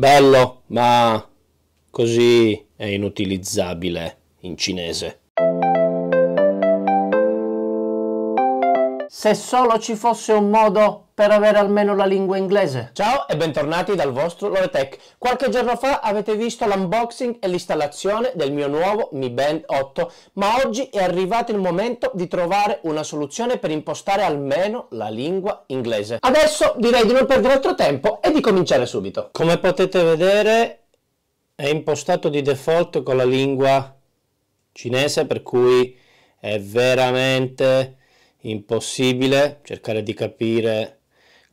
Bello, ma così è inutilizzabile in cinese. Se solo ci fosse un modo per avere almeno la lingua inglese. Ciao e bentornati dal vostro Loretech. Qualche giorno fa avete visto l'unboxing e l'installazione del mio nuovo Mi Band 8, ma oggi è arrivato il momento di trovare una soluzione per impostare almeno la lingua inglese. Adesso direi di non perdere altro tempo e di cominciare subito. Come potete vedere è impostato di default con la lingua cinese, per cui è veramente impossibile cercare di capire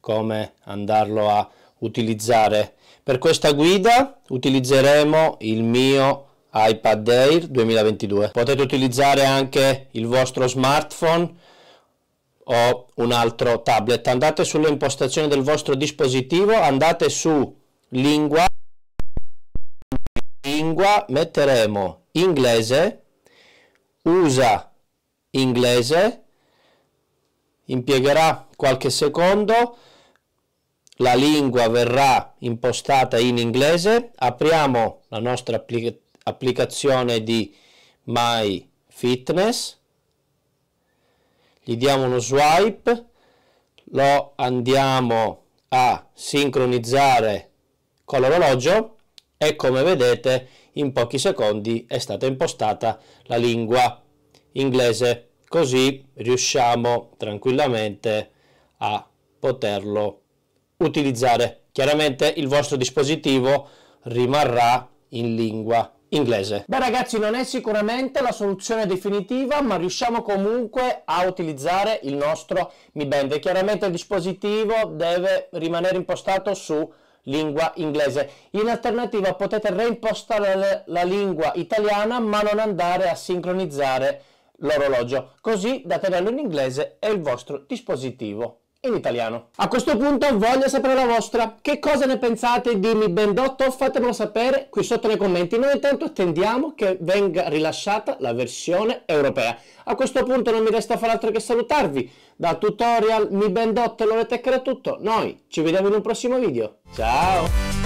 come andarlo a utilizzare. Per questa guida utilizzeremo il mio iPad Air 2022. Potete utilizzare anche il vostro smartphone o un altro tablet. Andate sulle impostazioni del vostro dispositivo, andate su lingua, lingua metteremo inglese, usa inglese, impiegherà qualche secondo, la lingua verrà impostata in inglese, apriamo la nostra applic applicazione di My Fitness, gli diamo uno swipe, lo andiamo a sincronizzare con l'orologio e come vedete in pochi secondi è stata impostata la lingua inglese così riusciamo tranquillamente a poterlo utilizzare. Chiaramente il vostro dispositivo rimarrà in lingua inglese. Beh ragazzi non è sicuramente la soluzione definitiva ma riusciamo comunque a utilizzare il nostro Mi Band. Chiaramente il dispositivo deve rimanere impostato su lingua inglese. In alternativa potete reimpostare la lingua italiana ma non andare a sincronizzare l'orologio, così da tenerlo in inglese e il vostro dispositivo in italiano. A questo punto voglio sapere la vostra. Che cosa ne pensate di Mi Bendotto? Fatemelo sapere qui sotto nei commenti. Noi intanto attendiamo che venga rilasciata la versione europea. A questo punto non mi resta far altro che salutarvi. Da tutorial Mi Bendotto lo avete Era tutto. Noi ci vediamo in un prossimo video. Ciao!